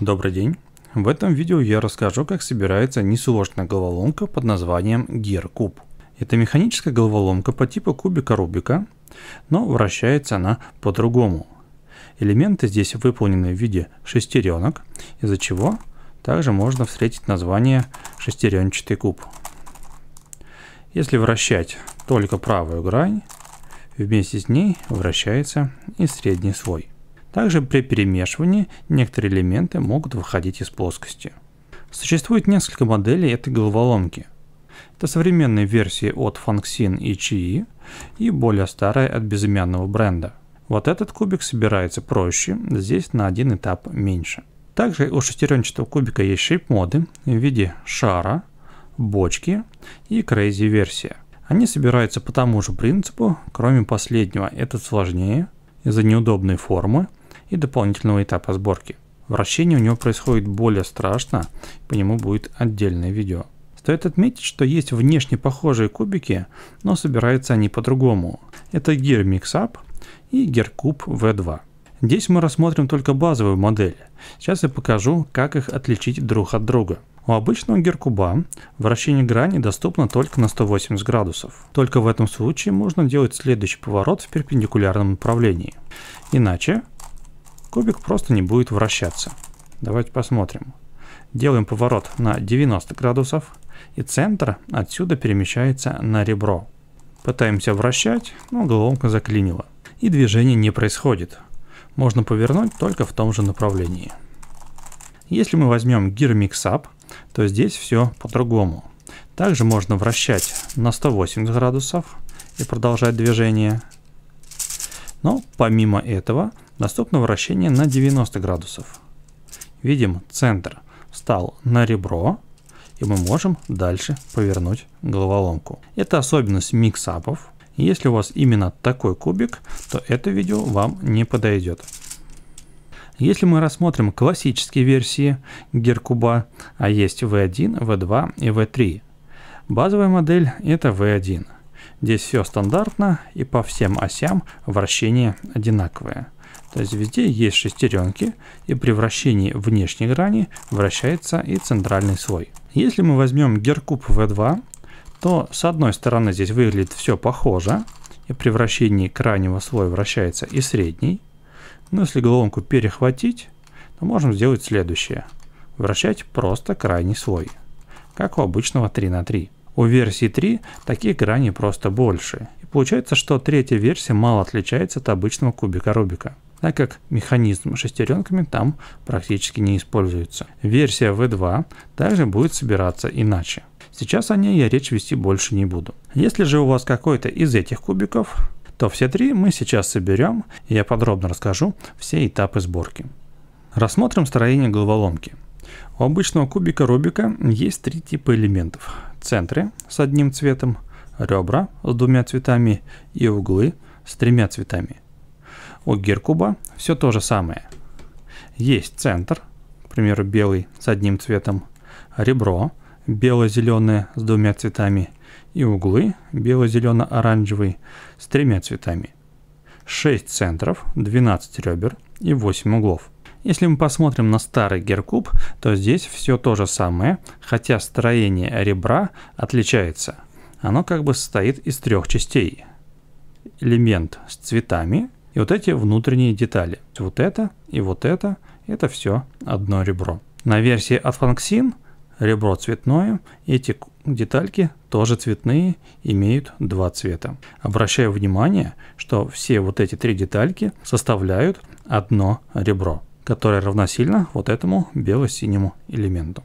Добрый день! В этом видео я расскажу, как собирается несложная головоломка под названием Gear Cube. Это механическая головоломка по типу кубика Рубика, но вращается она по-другому. Элементы здесь выполнены в виде шестеренок, из-за чего также можно встретить название шестеренчатый куб. Если вращать только правую грань, вместе с ней вращается и средний слой. Также при перемешивании некоторые элементы могут выходить из плоскости. Существует несколько моделей этой головоломки. Это современные версии от Funxin и Chi e и более старая от безымянного бренда. Вот этот кубик собирается проще, здесь на один этап меньше. Также у шестеренчатого кубика есть шейп-моды в виде шара, бочки и crazy версия. Они собираются по тому же принципу, кроме последнего. Этот сложнее из-за неудобной формы, и дополнительного этапа сборки. Вращение у него происходит более страшно, по нему будет отдельное видео. Стоит отметить, что есть внешне похожие кубики, но собираются они по-другому. Это Gear Mixup и Gear Cube V2. Здесь мы рассмотрим только базовую модель. Сейчас я покажу, как их отличить друг от друга. У обычного геркуба вращение грани доступно только на 180 градусов. Только в этом случае можно делать следующий поворот в перпендикулярном направлении. Иначе кубик просто не будет вращаться. Давайте посмотрим. Делаем поворот на 90 градусов, и центр отсюда перемещается на ребро. Пытаемся вращать, но головка заклинила, и движение не происходит. Можно повернуть только в том же направлении. Если мы возьмем Gear Mix Up, то здесь все по-другому. Также можно вращать на 180 градусов и продолжать движение. Но помимо этого Доступно вращение на 90 градусов. Видим, центр встал на ребро, и мы можем дальше повернуть головоломку. Это особенность миксапов. Если у вас именно такой кубик, то это видео вам не подойдет. Если мы рассмотрим классические версии гиркуба, а есть V1, V2 и V3. Базовая модель это V1. Здесь все стандартно и по всем осям вращение одинаковое. То есть везде есть шестеренки, и при вращении внешней грани вращается и центральный слой. Если мы возьмем геркуб V2, то с одной стороны здесь выглядит все похоже, и при вращении крайнего слоя вращается и средний. Но если головку перехватить, то можем сделать следующее. Вращать просто крайний слой, как у обычного 3 на 3. У версии 3 такие грани просто больше. И получается, что третья версия мало отличается от обычного кубика Рубика так как механизм шестеренками там практически не используется. Версия V2 также будет собираться иначе. Сейчас о ней я речь вести больше не буду. Если же у вас какой-то из этих кубиков, то все три мы сейчас соберем, и я подробно расскажу все этапы сборки. Рассмотрим строение головоломки. У обычного кубика Рубика есть три типа элементов. Центры с одним цветом, ребра с двумя цветами и углы с тремя цветами – у гиркуба все то же самое. Есть центр, к примеру, белый с одним цветом, ребро, бело-зеленое с двумя цветами, и углы бело-зелено-оранжевый с тремя цветами. 6 центров, 12 ребер и 8 углов. Если мы посмотрим на старый геркуб, то здесь все то же самое, хотя строение ребра отличается. Оно как бы состоит из трех частей. Элемент с цветами – и вот эти внутренние детали. Вот это и вот это, это все одно ребро. На версии от Funxin ребро цветное, эти детальки тоже цветные, имеют два цвета. Обращаю внимание, что все вот эти три детальки составляют одно ребро, которое равносильно вот этому бело-синему элементу.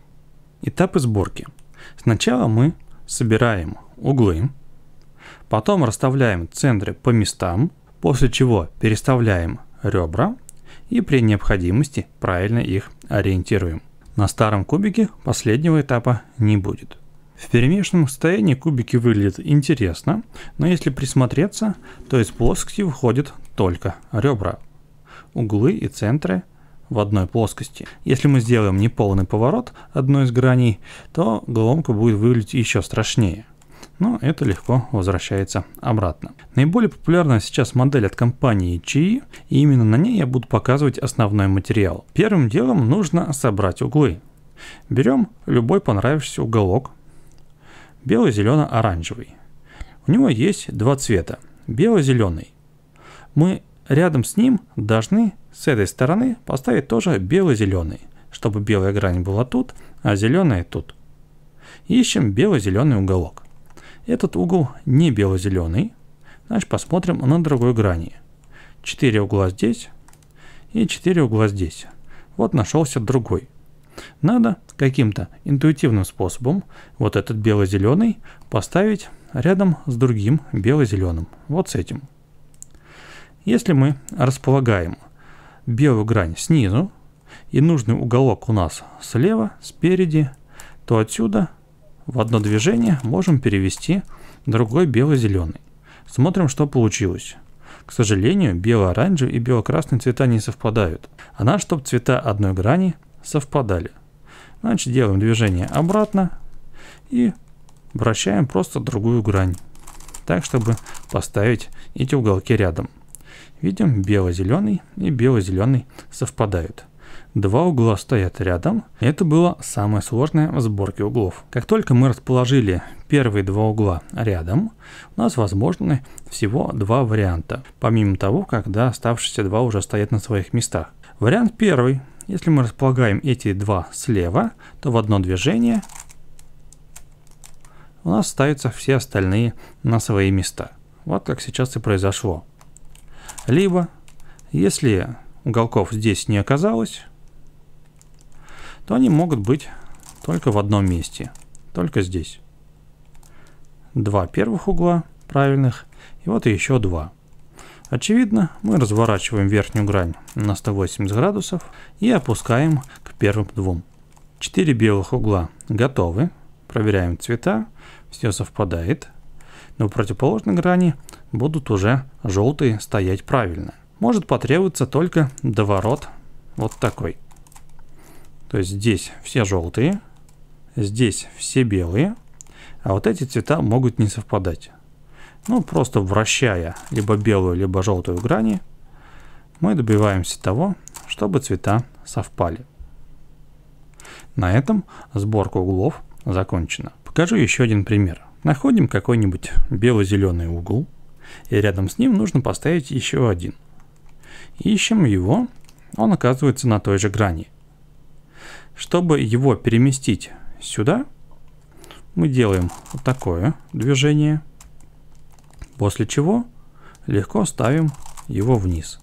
Этапы сборки. Сначала мы собираем углы, потом расставляем центры по местам, после чего переставляем ребра и при необходимости правильно их ориентируем. На старом кубике последнего этапа не будет. В перемешанном состоянии кубики выглядят интересно, но если присмотреться, то из плоскости выходят только ребра. Углы и центры в одной плоскости. Если мы сделаем неполный поворот одной из граней, то головоломка будет выглядеть еще страшнее – но это легко возвращается обратно. Наиболее популярна сейчас модель от компании GE, и именно на ней я буду показывать основной материал. Первым делом нужно собрать углы. Берем любой понравившийся уголок, бело-зелено-оранжевый. У него есть два цвета, бело-зеленый. Мы рядом с ним должны с этой стороны поставить тоже бело-зеленый, чтобы белая грань была тут, а зеленая тут. Ищем бело-зеленый уголок. Этот угол не бело-зеленый. Значит, посмотрим на другой грани. 4 угла здесь и 4 угла здесь. Вот нашелся другой. Надо каким-то интуитивным способом вот этот бело-зеленый поставить рядом с другим бело-зеленым, вот с этим. Если мы располагаем белую грань снизу и нужный уголок у нас слева, спереди, то отсюда в одно движение можем перевести другой бело-зеленый. Смотрим, что получилось. К сожалению, бело-оранжевый и бело-красный цвета не совпадают. А надо, чтобы цвета одной грани совпадали. Значит, делаем движение обратно и вращаем просто другую грань. Так, чтобы поставить эти уголки рядом. Видим, бело-зеленый и бело-зеленый совпадают. Два угла стоят рядом. Это было самое сложное в сборке углов. Как только мы расположили первые два угла рядом, у нас возможны всего два варианта, помимо того, когда оставшиеся два уже стоят на своих местах. Вариант первый. Если мы располагаем эти два слева, то в одно движение у нас ставятся все остальные на свои места. Вот как сейчас и произошло. Либо, если уголков здесь не оказалось, то они могут быть только в одном месте, только здесь. Два первых угла правильных, и вот еще два. Очевидно, мы разворачиваем верхнюю грань на 180 градусов и опускаем к первым двум. Четыре белых угла готовы, проверяем цвета, все совпадает, но в противоположной грани будут уже желтые стоять правильно может потребоваться только доворот вот такой. То есть здесь все желтые, здесь все белые, а вот эти цвета могут не совпадать. Ну, просто вращая либо белую, либо желтую грани, мы добиваемся того, чтобы цвета совпали. На этом сборка углов закончена. Покажу еще один пример. Находим какой-нибудь бело-зеленый угол, и рядом с ним нужно поставить еще один – Ищем его, он оказывается на той же грани. Чтобы его переместить сюда, мы делаем вот такое движение, после чего легко ставим его вниз.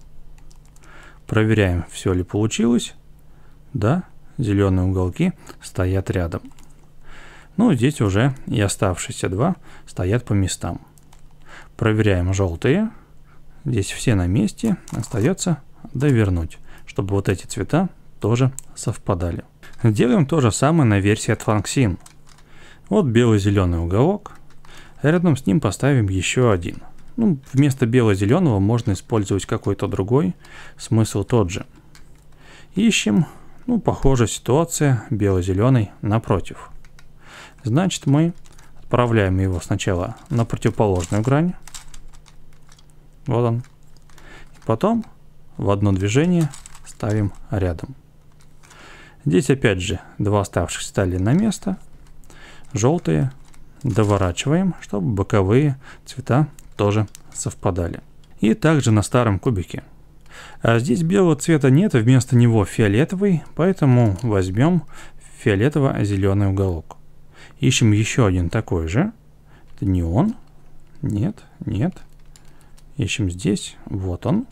Проверяем, все ли получилось. Да, зеленые уголки стоят рядом. Ну, здесь уже и оставшиеся два стоят по местам. Проверяем желтые. Здесь все на месте. Остается довернуть, чтобы вот эти цвета тоже совпадали. Делаем то же самое на версии от Фанксин. Вот бело-зеленый уголок. Рядом с ним поставим еще один. Ну, вместо бело-зеленого можно использовать какой-то другой. Смысл тот же. Ищем. Ну, похожая ситуация. Бело-зеленый напротив. Значит, мы отправляем его сначала на противоположную грань. Вот он. И потом в одно движение ставим рядом. Здесь опять же два оставшихся стали на место. Желтые доворачиваем, чтобы боковые цвета тоже совпадали. И также на старом кубике. А здесь белого цвета нет, вместо него фиолетовый, поэтому возьмем фиолетово-зеленый уголок. Ищем еще один такой же. Это не он. Нет, нет. Ищем здесь. Вот он.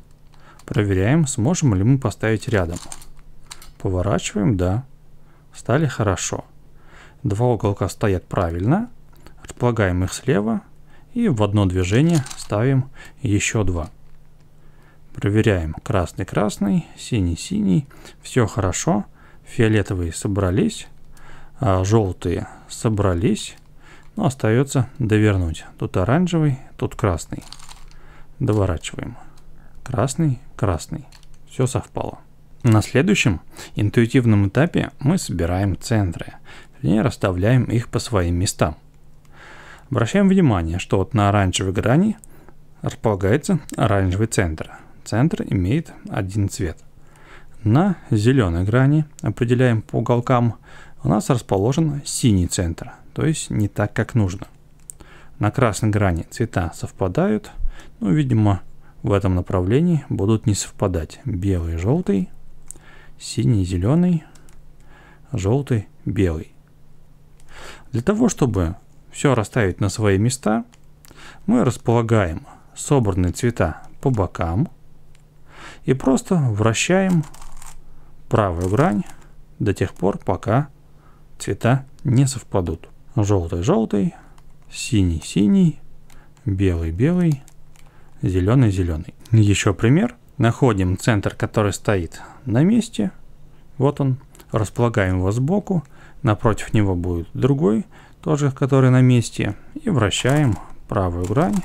Проверяем, сможем ли мы поставить рядом. Поворачиваем, да. Стали хорошо. Два уголка стоят правильно. Располагаем их слева. И в одно движение ставим еще два. Проверяем. Красный-красный, синий-синий. Все хорошо. Фиолетовые собрались. А желтые собрались. Но ну, остается довернуть. Тут оранжевый, тут красный. Доворачиваем. Красный, красный. Все совпало. На следующем интуитивном этапе мы собираем центры, вернее расставляем их по своим местам. Обращаем внимание, что вот на оранжевой грани располагается оранжевый центр. Центр имеет один цвет. На зеленой грани, определяем по уголкам, у нас расположен синий центр, то есть не так, как нужно. На красной грани цвета совпадают, ну, видимо, в этом направлении будут не совпадать белый, желтый, синий, зеленый, желтый, белый. Для того, чтобы все расставить на свои места, мы располагаем собранные цвета по бокам и просто вращаем правую грань до тех пор, пока цвета не совпадут. Желтый-желтый, синий-синий, белый-белый, зеленый, зеленый. Еще пример. Находим центр, который стоит на месте. Вот он. Располагаем его сбоку. Напротив него будет другой, тоже который на месте. И вращаем правую грань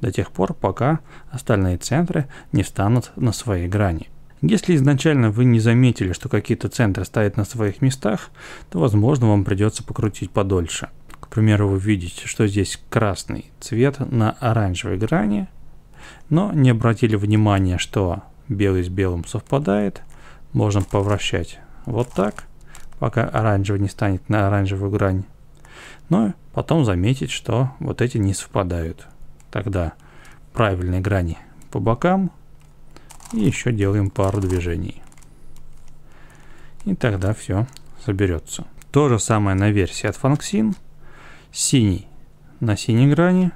до тех пор, пока остальные центры не встанут на своей грани. Если изначально вы не заметили, что какие-то центры стоят на своих местах, то, возможно, вам придется покрутить подольше. К примеру, вы видите, что здесь красный цвет на оранжевой грани, но не обратили внимания, что белый с белым совпадает. Можно повращать вот так, пока оранжевый не станет на оранжевую грань. Но ну потом заметить, что вот эти не совпадают. Тогда правильные грани по бокам и еще делаем пару движений. И тогда все соберется. То же самое на версии от фанксин, Синий на синей грани,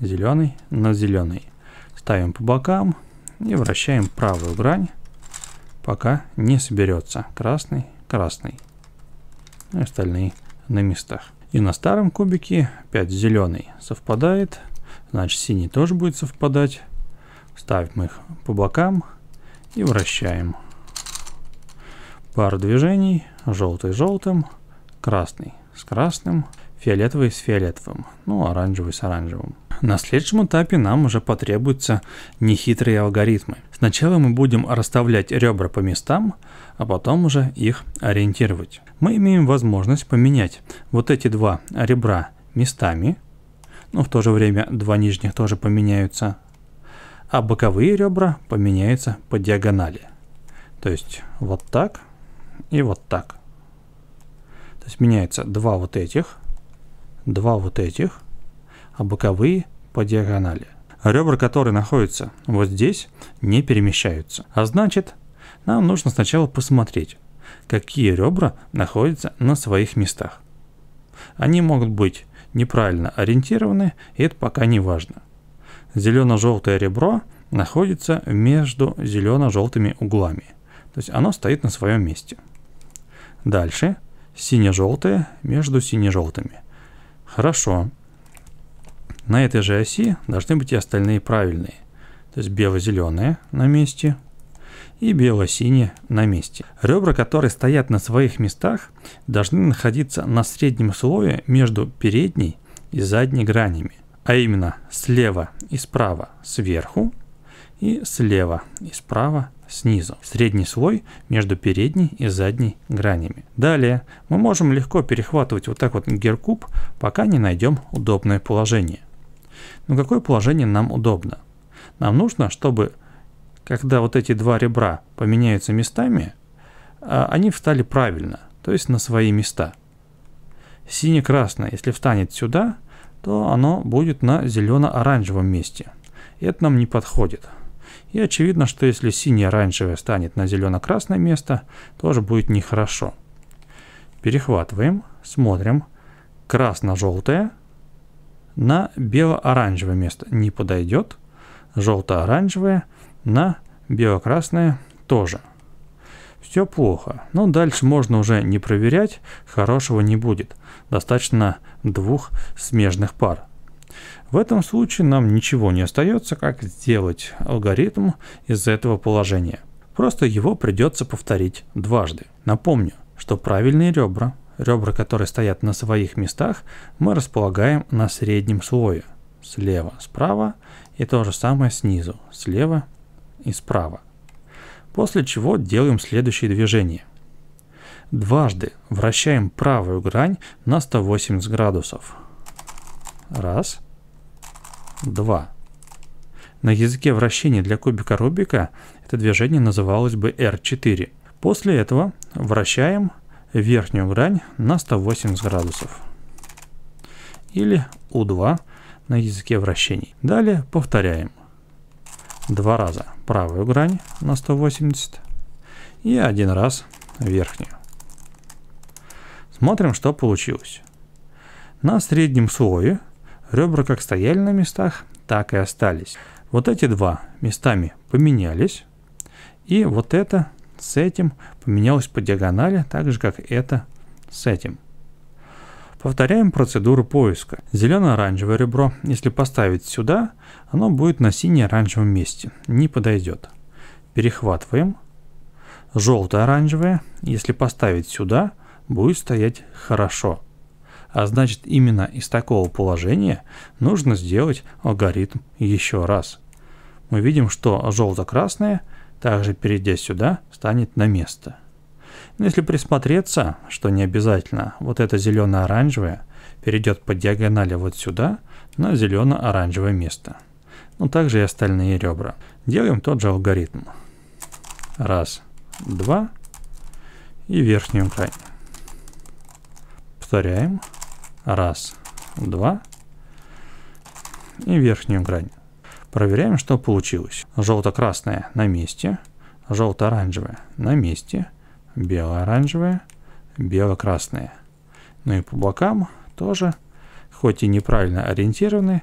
зеленый на зеленой ставим по бокам и вращаем правую грань, пока не соберется красный, красный и остальные на местах. И на старом кубике опять зеленый совпадает, значит синий тоже будет совпадать. Ставим их по бокам и вращаем. Пара движений, желтый желтым, красный с красным фиолетовый с фиолетовым, ну оранжевый с оранжевым. На следующем этапе нам уже потребуются нехитрые алгоритмы. Сначала мы будем расставлять ребра по местам, а потом уже их ориентировать. Мы имеем возможность поменять вот эти два ребра местами, но ну, в то же время два нижних тоже поменяются, а боковые ребра поменяются по диагонали. То есть вот так и вот так. То есть меняются два вот этих два вот этих, а боковые по диагонали. Ребра, которые находятся вот здесь, не перемещаются. А значит, нам нужно сначала посмотреть, какие ребра находятся на своих местах. Они могут быть неправильно ориентированы, и это пока не важно. Зелено-желтое ребро находится между зелено-желтыми углами, то есть оно стоит на своем месте. Дальше сине-желтое между сине-желтыми. Хорошо. На этой же оси должны быть и остальные правильные. То есть бело-зеленые на месте и бело-синие на месте. Ребра, которые стоят на своих местах, должны находиться на среднем слое между передней и задней гранями, а именно слева и справа сверху и слева и справа снизу, средний слой между передней и задней гранями. Далее мы можем легко перехватывать вот так вот гиркуб, пока не найдем удобное положение. Но ну, какое положение нам удобно? Нам нужно, чтобы когда вот эти два ребра поменяются местами, а, они встали правильно, то есть на свои места. Сине-красное, если встанет сюда, то оно будет на зелено-оранжевом месте. И это нам не подходит. И очевидно, что если синее-оранжевое станет на зелено-красное место, тоже будет нехорошо. Перехватываем, смотрим. Красно-желтое на бело-оранжевое место не подойдет. Желто-оранжевое на бело-красное тоже. Все плохо, но дальше можно уже не проверять, хорошего не будет. Достаточно двух смежных пар. В этом случае нам ничего не остается, как сделать алгоритм из этого положения. Просто его придется повторить дважды. Напомню, что правильные ребра, ребра, которые стоят на своих местах, мы располагаем на среднем слое. Слева, справа и то же самое снизу, слева и справа. После чего делаем следующее движение. Дважды вращаем правую грань на 180 градусов. Раз – 2. На языке вращения для кубика Рубика это движение называлось бы R4. После этого вращаем верхнюю грань на 180 градусов или U2 на языке вращений. Далее повторяем два раза правую грань на 180 и один раз верхнюю. Смотрим, что получилось. На среднем слое Ребра как стояли на местах, так и остались. Вот эти два местами поменялись. И вот это с этим поменялось по диагонали, так же как это с этим. Повторяем процедуру поиска. Зелено-оранжевое ребро, если поставить сюда, оно будет на сине-оранжевом месте, не подойдет. Перехватываем. Желто-оранжевое, если поставить сюда, будет стоять хорошо. А значит, именно из такого положения нужно сделать алгоритм еще раз. Мы видим, что желто-красное, также перейдя сюда, станет на место. Но если присмотреться, что не обязательно, вот это зелено-оранжевое перейдет по диагонали вот сюда на зелено-оранжевое место. Ну также и остальные ребра. Делаем тот же алгоритм. Раз, два и верхнюю край. Повторяем. Раз, два. И верхнюю грань. Проверяем, что получилось. Желто-красное на месте. Желто-оранжевое на месте. Бело-оранжевое. Бело-красное. Ну и по бокам тоже, хоть и неправильно ориентированы,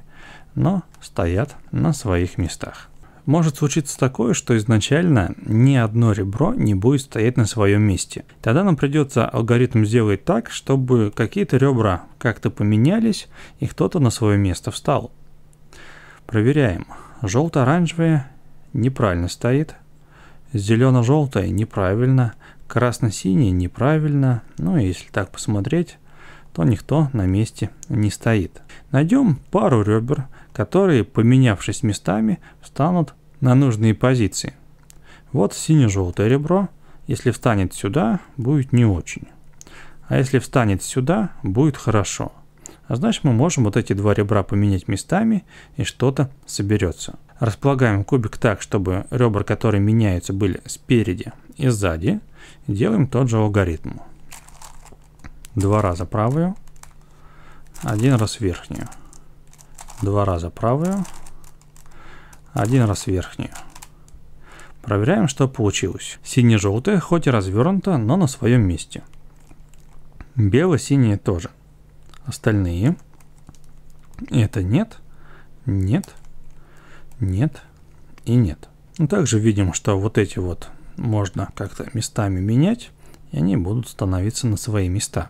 но стоят на своих местах. Может случиться такое, что изначально ни одно ребро не будет стоять на своем месте. Тогда нам придется алгоритм сделать так, чтобы какие-то ребра как-то поменялись и кто-то на свое место встал. Проверяем. Желто-оранжевое неправильно стоит. Зелено-желтое неправильно. Красно-синее неправильно. Ну и если так посмотреть, то никто на месте не стоит. Найдем пару ребер, которые, поменявшись местами, встанут на нужные позиции. Вот сине-желтое ребро, если встанет сюда, будет не очень. А если встанет сюда, будет хорошо. А значит мы можем вот эти два ребра поменять местами и что-то соберется. Располагаем кубик так, чтобы ребра, которые меняются, были спереди и сзади. Делаем тот же алгоритм. Два раза правую, один раз верхнюю два раза правую, один раз верхнюю. Проверяем, что получилось. Сине-желтое, хоть и развернуто, но на своем месте. Бело-синие тоже. Остальные. Это нет, нет, нет и нет. Ну, также видим, что вот эти вот можно как-то местами менять, и они будут становиться на свои места.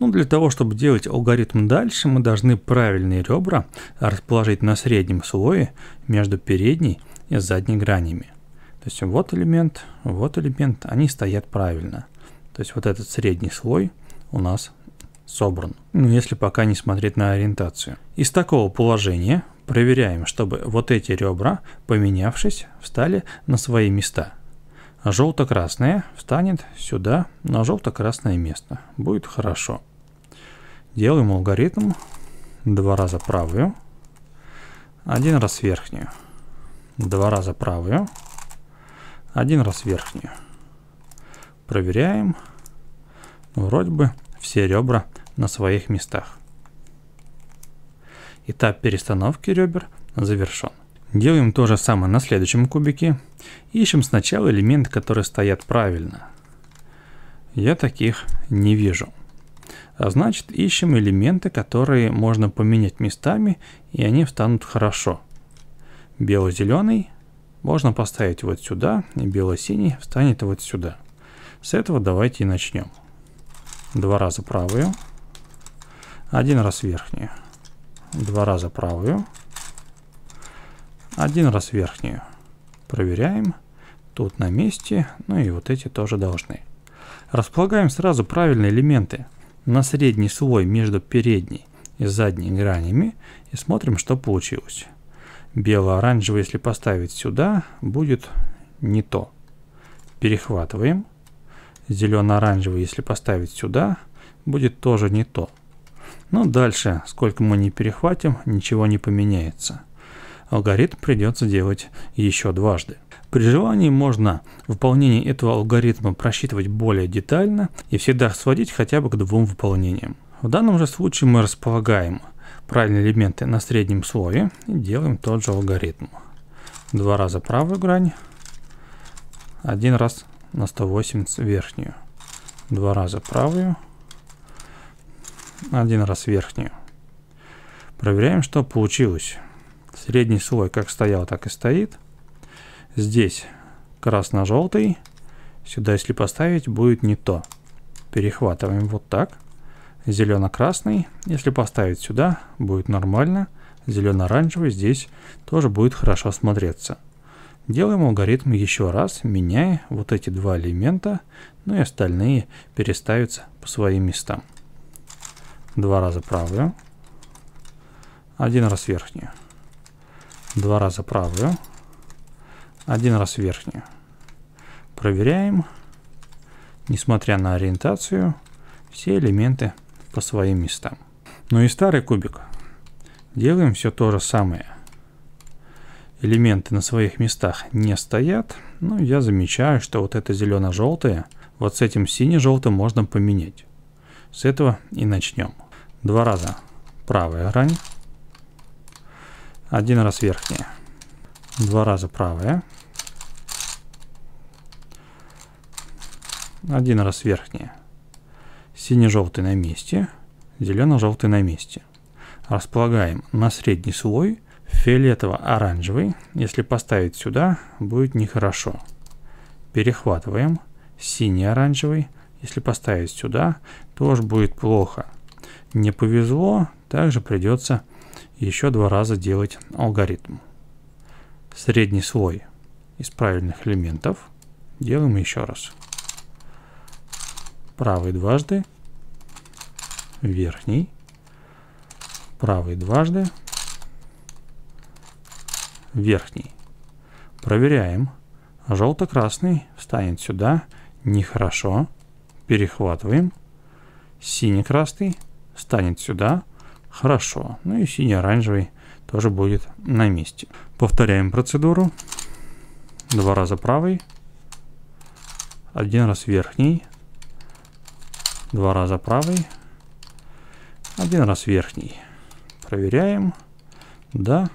Ну, для того, чтобы делать алгоритм дальше, мы должны правильные ребра расположить на среднем слое между передней и задней гранями. То есть вот элемент, вот элемент, они стоят правильно. То есть вот этот средний слой у нас собран. Ну, если пока не смотреть на ориентацию. Из такого положения проверяем, чтобы вот эти ребра, поменявшись, встали на свои места – Желто-красное встанет сюда на желто-красное место. Будет хорошо. Делаем алгоритм. Два раза правую. Один раз верхнюю. Два раза правую. Один раз верхнюю. Проверяем. Вроде бы все ребра на своих местах. Этап перестановки ребер завершен. Делаем то же самое на следующем кубике. Ищем сначала элемент, которые стоят правильно. Я таких не вижу. А значит, ищем элементы, которые можно поменять местами, и они встанут хорошо. Бело-зеленый можно поставить вот сюда, и бело-синий встанет вот сюда. С этого давайте и начнем. Два раза правую, один раз верхнюю, два раза правую, один раз верхнюю проверяем. Тут на месте, ну и вот эти тоже должны. Располагаем сразу правильные элементы на средний слой между передней и задней гранями и смотрим, что получилось. Бело-оранжевый, если поставить сюда, будет не то. Перехватываем. Зелено-оранжевый, если поставить сюда, будет тоже не то. Но ну, дальше, сколько мы не перехватим, ничего не поменяется алгоритм придется делать еще дважды. При желании можно выполнение этого алгоритма просчитывать более детально и всегда сводить хотя бы к двум выполнениям. В данном же случае мы располагаем правильные элементы на среднем слое и делаем тот же алгоритм. Два раза правую грань, один раз на 180 верхнюю, два раза правую, один раз верхнюю. Проверяем, что получилось. Средний слой как стоял, так и стоит. Здесь красно-желтый. Сюда, если поставить, будет не то. Перехватываем вот так. Зелено-красный. Если поставить сюда, будет нормально. Зелено-оранжевый здесь тоже будет хорошо смотреться. Делаем алгоритм еще раз, меняя вот эти два элемента, ну и остальные переставятся по своим местам. Два раза правую, один раз верхнюю. Два раза правую. Один раз верхнюю. Проверяем. Несмотря на ориентацию, все элементы по своим местам. Ну и старый кубик. Делаем все то же самое. Элементы на своих местах не стоят. Но ну, я замечаю, что вот это зелено-желтое, вот с этим сине-желтым можно поменять. С этого и начнем. Два раза правая грань один раз верхнее, два раза правое, один раз верхнее, сине-желтый на месте, зелено-желтый на месте. Располагаем на средний слой, фиолетово-оранжевый, если поставить сюда, будет нехорошо. Перехватываем, синий-оранжевый, если поставить сюда, тоже будет плохо. Не повезло, также придется еще два раза делать алгоритм. Средний слой из правильных элементов делаем еще раз. Правый дважды, верхний, правый дважды, верхний. Проверяем. Желто-красный встанет сюда, нехорошо. Перехватываем. Синий-красный встанет сюда, Хорошо. Ну и синий-оранжевый тоже будет на месте. Повторяем процедуру. Два раза правый. Один раз верхний. Два раза правый. Один раз верхний. Проверяем. Да,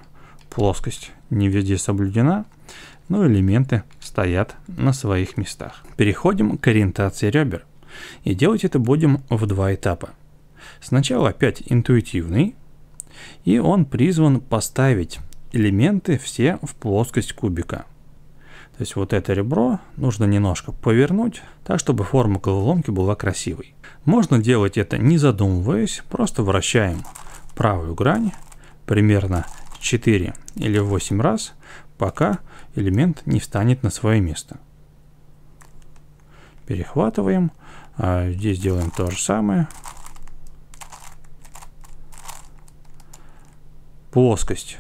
плоскость не везде соблюдена, но элементы стоят на своих местах. Переходим к ориентации ребер. И делать это будем в два этапа. Сначала опять интуитивный, и он призван поставить элементы все в плоскость кубика. То есть вот это ребро нужно немножко повернуть, так чтобы форма головоломки была красивой. Можно делать это не задумываясь, просто вращаем правую грань примерно 4 или 8 раз, пока элемент не встанет на свое место. Перехватываем, а, здесь делаем то же самое, плоскость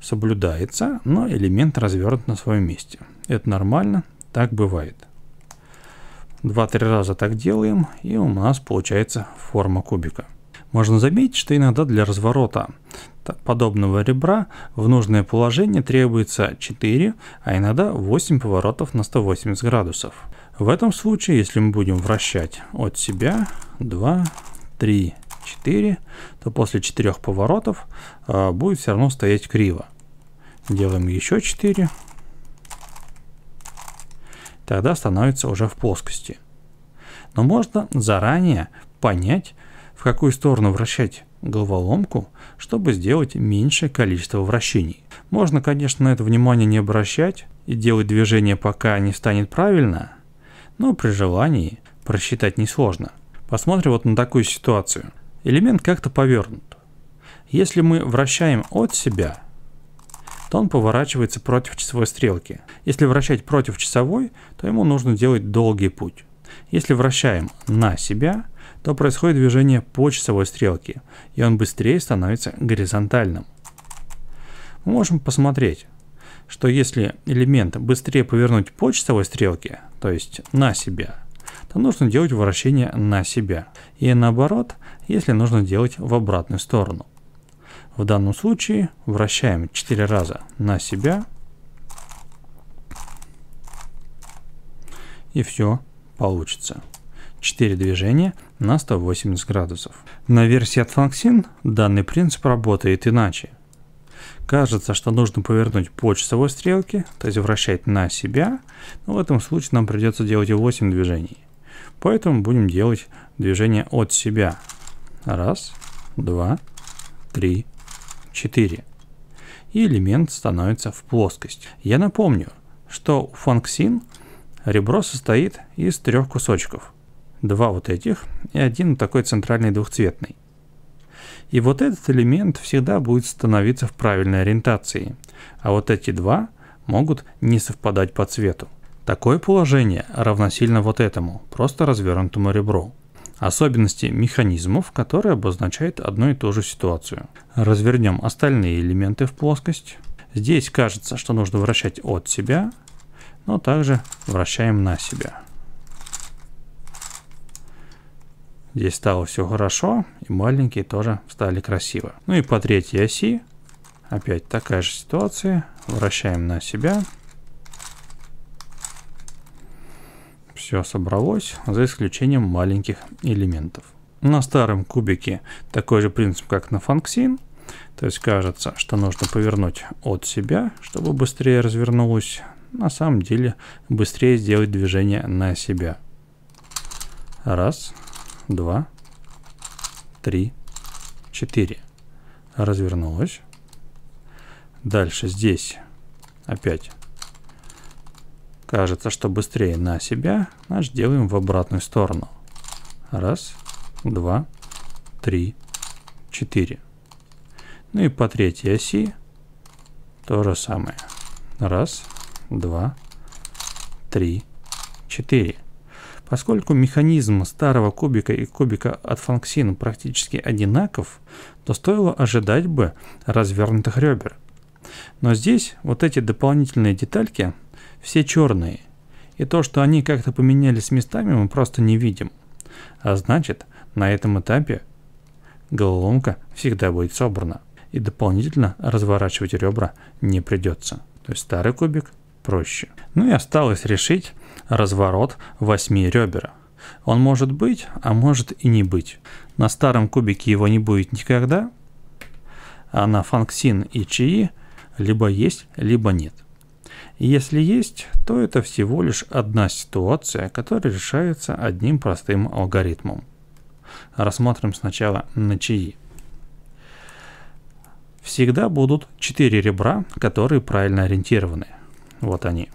соблюдается, но элемент развернут на своем месте. Это нормально, так бывает. Два-три раза так делаем, и у нас получается форма кубика. Можно заметить, что иногда для разворота подобного ребра в нужное положение требуется 4, а иногда 8 поворотов на 180 градусов. В этом случае, если мы будем вращать от себя 2, 3, 4, то после 4 поворотов э, будет все равно стоять криво. Делаем еще 4. Тогда становится уже в плоскости. Но можно заранее понять, в какую сторону вращать головоломку, чтобы сделать меньшее количество вращений. Можно, конечно, на это внимание не обращать и делать движение пока не станет правильно, но при желании просчитать несложно. Посмотрим вот на такую ситуацию элемент как-то повернут. Если мы вращаем от себя, то он поворачивается против часовой стрелки. Если вращать против часовой, то ему нужно делать долгий путь. Если вращаем на себя, то происходит движение по часовой стрелке, и он быстрее становится горизонтальным. Мы можем посмотреть, что если элемент быстрее повернуть по часовой стрелке, то есть на себя, то нужно делать вращение на себя. И наоборот, если нужно делать в обратную сторону. В данном случае вращаем 4 раза на себя. И все получится. 4 движения на 180 градусов. На версии Atlaxian данный принцип работает иначе. Кажется, что нужно повернуть по часовой стрелке, то есть вращать на себя, но в этом случае нам придется делать и 8 движений. Поэтому будем делать движение от себя, Раз, два, три, четыре. И элемент становится в плоскость. Я напомню, что у функсин ребро состоит из трех кусочков. Два вот этих и один такой центральный двухцветный. И вот этот элемент всегда будет становиться в правильной ориентации, а вот эти два могут не совпадать по цвету. Такое положение равносильно вот этому, просто развернутому ребру. Особенности механизмов, которые обозначают одну и ту же ситуацию. Развернем остальные элементы в плоскость. Здесь кажется, что нужно вращать от себя, но также вращаем на себя. Здесь стало все хорошо, и маленькие тоже стали красиво. Ну и по третьей оси, опять такая же ситуация, вращаем на себя. все собралось, за исключением маленьких элементов. На старом кубике такой же принцип, как на фанксин. То есть кажется, что нужно повернуть от себя, чтобы быстрее развернулось. На самом деле быстрее сделать движение на себя. Раз, два, три, четыре. Развернулось. Дальше здесь опять кажется, что быстрее на себя, значит делаем в обратную сторону. Раз, два, три, четыре. Ну и по третьей оси то же самое. Раз, два, три, четыре. Поскольку механизм старого кубика и кубика от Фанксин практически одинаков, то стоило ожидать бы развернутых ребер. Но здесь вот эти дополнительные детальки – все черные. И то, что они как-то поменялись местами, мы просто не видим. А значит, на этом этапе головоломка всегда будет собрана. И дополнительно разворачивать ребра не придется. То есть старый кубик проще. Ну и осталось решить разворот 8 ребер. Он может быть, а может и не быть. На старом кубике его не будет никогда, а на фанксин и чаи либо есть, либо нет если есть, то это всего лишь одна ситуация, которая решается одним простым алгоритмом. Рассмотрим сначала начаи. Всегда будут 4 ребра, которые правильно ориентированы. Вот они.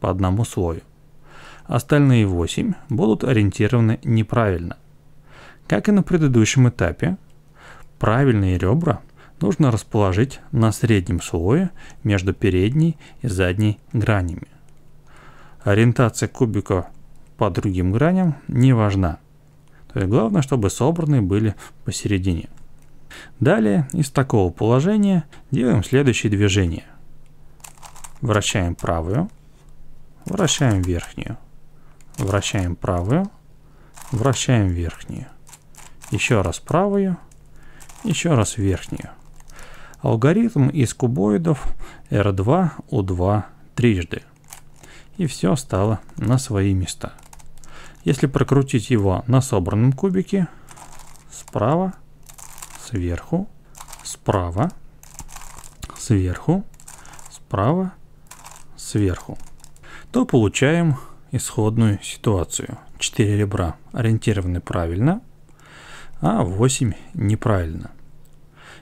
По одному слою. Остальные 8 будут ориентированы неправильно. Как и на предыдущем этапе, правильные ребра нужно расположить на среднем слое между передней и задней гранями. Ориентация кубика по другим граням не важна. То есть главное, чтобы собранные были посередине. Далее из такого положения делаем следующее движение. Вращаем правую, вращаем верхнюю, вращаем правую, вращаем верхнюю, еще раз правую, еще раз верхнюю. Алгоритм из кубоидов R2, U2 трижды. И все стало на свои места. Если прокрутить его на собранном кубике, справа, сверху, справа, сверху, справа, сверху, то получаем исходную ситуацию. 4 ребра ориентированы правильно, а 8 неправильно.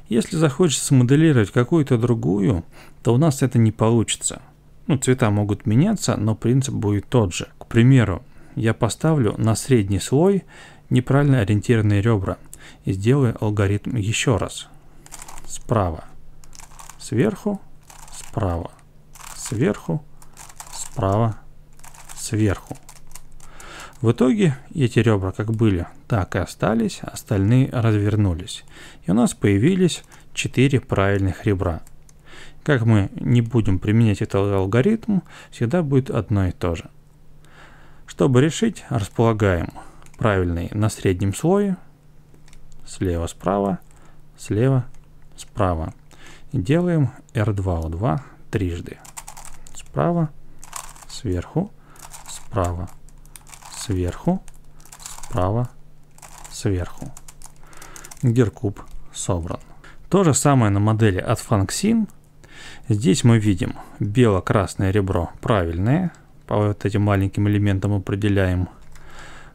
Если захочется моделировать какую-то другую, то у нас это не получится. Ну, цвета могут меняться, но принцип будет тот же. К примеру, я поставлю на средний слой неправильно ориентированные ребра и сделаю алгоритм еще раз. Справа, сверху, справа, сверху, справа, сверху. В итоге эти ребра как были, так и остались, остальные развернулись. И у нас появились 4 правильных ребра. Как мы не будем применять этот алгоритм, всегда будет одно и то же. Чтобы решить, располагаем правильный на среднем слое, слева-справа, слева-справа. Делаем R2O2 трижды. Справа, сверху, справа, сверху, справа, сверху. Геркуб собран. То же самое на модели от фанксин Здесь мы видим бело-красное ребро правильное. По вот этим маленьким элементам определяем.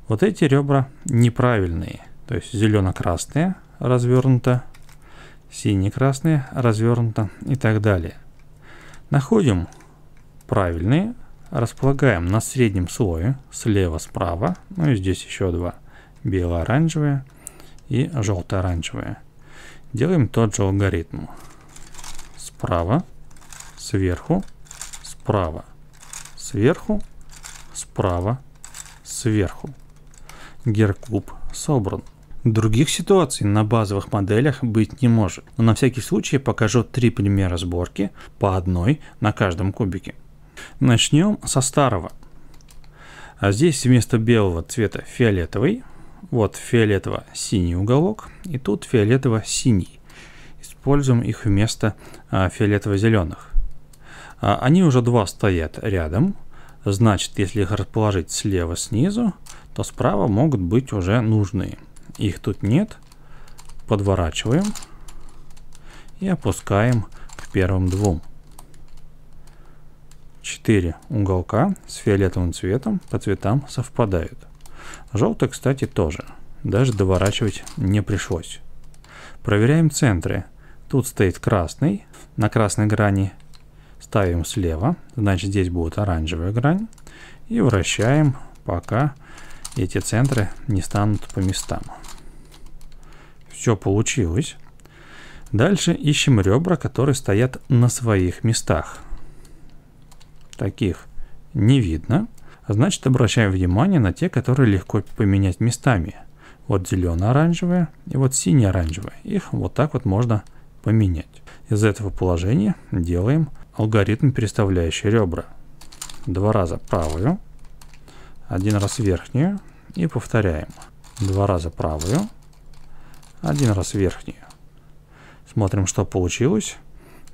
Вот эти ребра неправильные. То есть зелено-красные развернуто, сине красные развернуто и так далее. Находим правильные располагаем на среднем слое, слева-справа, ну и здесь еще два, бело-оранжевые и желто-оранжевые. Делаем тот же алгоритм. Справа, сверху, справа, сверху, справа, сверху. Геркуб собран. Других ситуаций на базовых моделях быть не может, но на всякий случай покажу три примера сборки по одной на каждом кубике. Начнем со старого. А здесь вместо белого цвета фиолетовый. Вот фиолетово-синий уголок. И тут фиолетово-синий. Используем их вместо а, фиолетово-зеленых. А, они уже два стоят рядом. Значит, если их расположить слева снизу, то справа могут быть уже нужные. Их тут нет. Подворачиваем и опускаем к первым двум. 4 уголка с фиолетовым цветом по цветам совпадают. Желтый, кстати, тоже. Даже доворачивать не пришлось. Проверяем центры. Тут стоит красный. На красной грани ставим слева. Значит, здесь будет оранжевая грань. И вращаем, пока эти центры не станут по местам. Все получилось. Дальше ищем ребра, которые стоят на своих местах таких не видно, значит обращаем внимание на те, которые легко поменять местами. Вот зелено-оранжевое и вот сине-оранжевое. Их вот так вот можно поменять. Из этого положения делаем алгоритм, переставляющий ребра. Два раза правую, один раз верхнюю и повторяем. Два раза правую, один раз верхнюю. Смотрим, что получилось.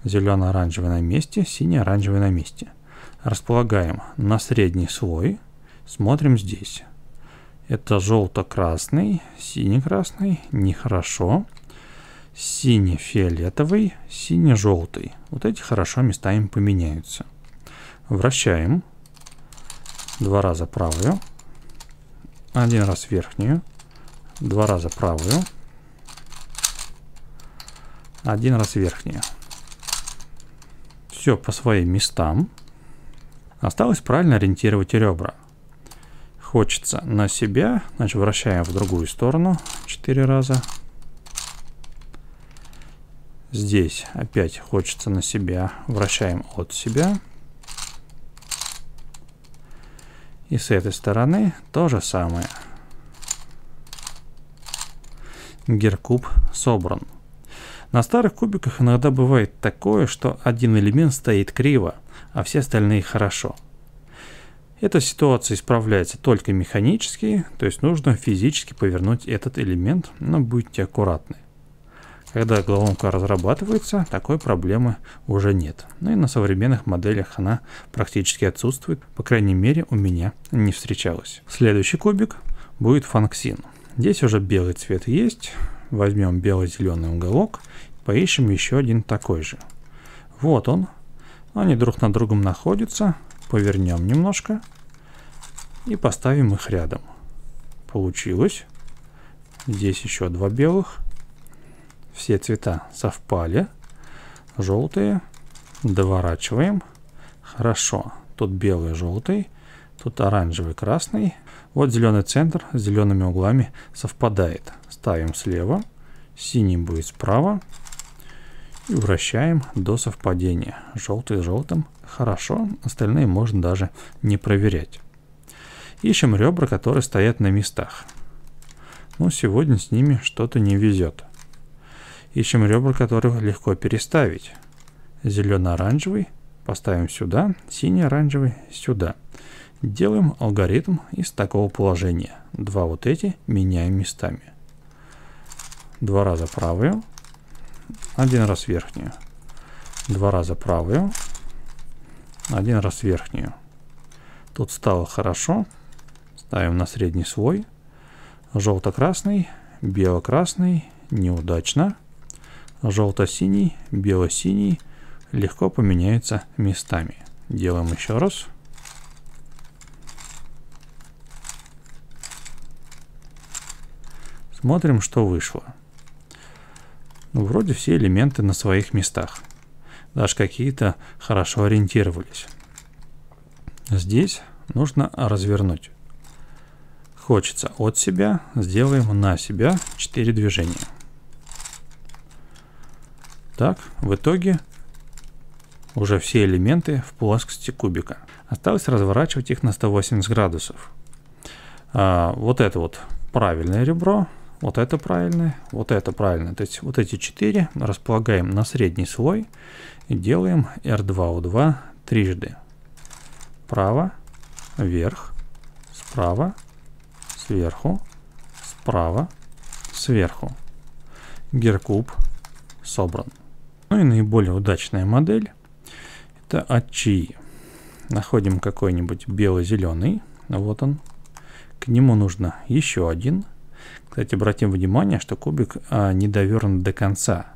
Зелено-оранжевый на месте, сине-оранжевый на месте располагаем на средний слой. Смотрим здесь. Это желто-красный, синий-красный, нехорошо. Синий-фиолетовый, синий-желтый. Вот эти хорошо местами поменяются. Вращаем. Два раза правую. Один раз верхнюю. Два раза правую. Один раз верхнюю. Все по своим местам. Осталось правильно ориентировать ребра. Хочется на себя, значит, вращаем в другую сторону 4 раза. Здесь опять хочется на себя, вращаем от себя. И с этой стороны то же самое. Геркуб собран. На старых кубиках иногда бывает такое, что один элемент стоит криво а все остальные хорошо. Эта ситуация исправляется только механически, то есть нужно физически повернуть этот элемент, но будьте аккуратны. Когда головоломка разрабатывается, такой проблемы уже нет. Ну и на современных моделях она практически отсутствует, по крайней мере у меня не встречалась. Следующий кубик будет фанксин. Здесь уже белый цвет есть, возьмем бело-зеленый уголок, поищем еще один такой же. Вот он, они друг на другом находятся. Повернем немножко и поставим их рядом. Получилось. Здесь еще два белых. Все цвета совпали. Желтые. Доворачиваем. Хорошо. Тут белый, желтый. Тут оранжевый, красный. Вот зеленый центр с зелеными углами совпадает. Ставим слева. Синий будет справа и вращаем до совпадения. Желтый с желтым хорошо, остальные можно даже не проверять. Ищем ребра, которые стоят на местах. Ну, сегодня с ними что-то не везет. Ищем ребра, которые легко переставить. Зелено-оранжевый поставим сюда, синий-оранжевый сюда. Делаем алгоритм из такого положения. Два вот эти меняем местами. Два раза правую, один раз верхнюю, два раза правую, один раз верхнюю. Тут стало хорошо. Ставим на средний слой. Желто-красный, бело-красный, неудачно. Желто-синий, бело-синий легко поменяются местами. Делаем еще раз. Смотрим, что вышло. Ну, вроде все элементы на своих местах. Даже какие-то хорошо ориентировались. Здесь нужно развернуть. Хочется от себя, сделаем на себя 4 движения. Так, в итоге уже все элементы в плоскости кубика. Осталось разворачивать их на 180 градусов. А, вот это вот правильное ребро, вот это правильное, вот это правильное, То есть вот эти четыре располагаем на средний слой и делаем R2O2 трижды. Право, вверх, справа, сверху, справа, сверху. Геркуб собран. Ну и наиболее удачная модель это от а Находим какой-нибудь бело-зеленый, вот он. К нему нужно еще один кстати, обратим внимание, что кубик а, не довернут до конца.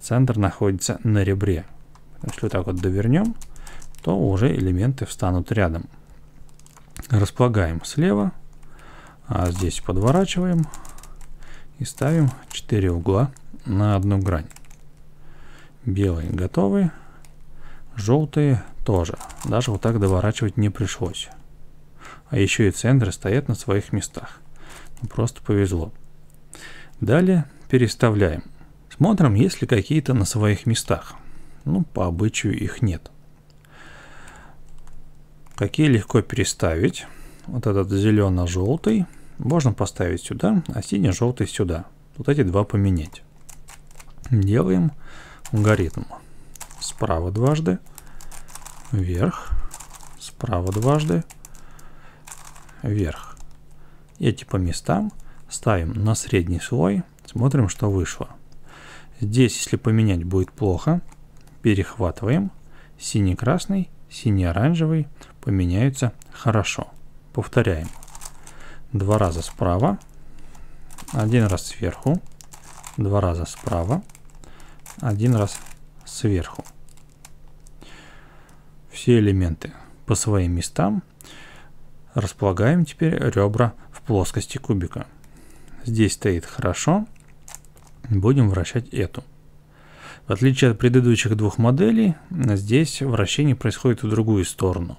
Центр находится на ребре. Если вот так вот довернем, то уже элементы встанут рядом. Располагаем слева, а здесь подворачиваем и ставим 4 угла на одну грань. Белые готовы, желтые тоже. Даже вот так доворачивать не пришлось. А еще и центры стоят на своих местах. Просто повезло. Далее переставляем. Смотрим, есть ли какие-то на своих местах. Ну, по обычаю их нет. Какие легко переставить. Вот этот зелено-желтый. Можно поставить сюда, а синий-желтый сюда. Вот эти два поменять. Делаем алгоритм. Справа дважды, вверх, справа дважды, вверх эти по местам, ставим на средний слой, смотрим, что вышло. Здесь, если поменять будет плохо, перехватываем. Синий-красный, синий-оранжевый поменяются хорошо. Повторяем. Два раза справа, один раз сверху, два раза справа, один раз сверху. Все элементы по своим местам. Располагаем теперь ребра в плоскости кубика. Здесь стоит хорошо. Будем вращать эту. В отличие от предыдущих двух моделей, здесь вращение происходит в другую сторону.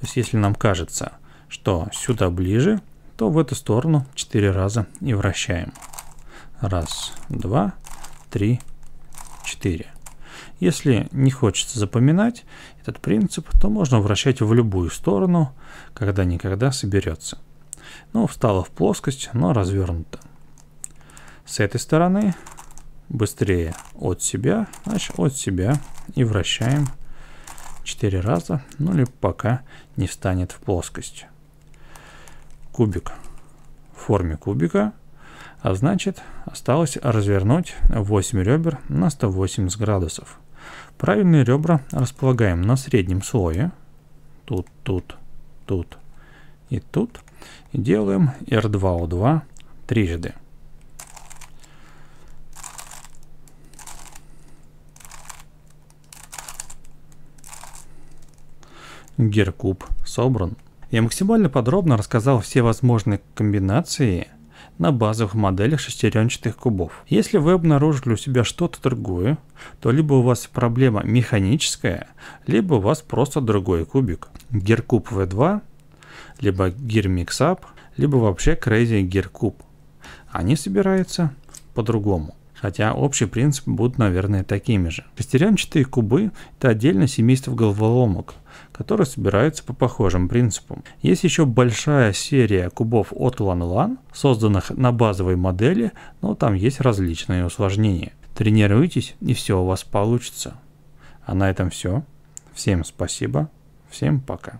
То есть если нам кажется, что сюда ближе, то в эту сторону 4 раза и вращаем. Раз, два, три, четыре. Если не хочется запоминать этот принцип, то можно вращать в любую сторону, когда-никогда соберется. Ну, встала в плоскость, но развернута. С этой стороны быстрее от себя, значит от себя и вращаем 4 раза, ну либо пока не встанет в плоскость. Кубик в форме кубика, а значит осталось развернуть 8 ребер на 180 градусов. Правильные ребра располагаем на среднем слое, тут, тут, тут, и тут. И делаем R2O2 трижды. Геркуб собран. Я максимально подробно рассказал все возможные комбинации на базовых моделях шестеренчатых кубов. Если вы обнаружили у себя что-то другое, то либо у вас проблема механическая, либо у вас просто другой кубик. Геркуб V2 либо Gear Mixup, либо вообще Crazy Gear Cube. Они собираются по-другому. Хотя общий принцип будут, наверное, такими же. Шестеренчатые кубы – это отдельное семейство головоломок, которые собираются по похожим принципам. Есть еще большая серия кубов от LanLan, созданных на базовой модели, но там есть различные усложнения. Тренируйтесь, и все у вас получится. А на этом все. Всем спасибо. Всем пока.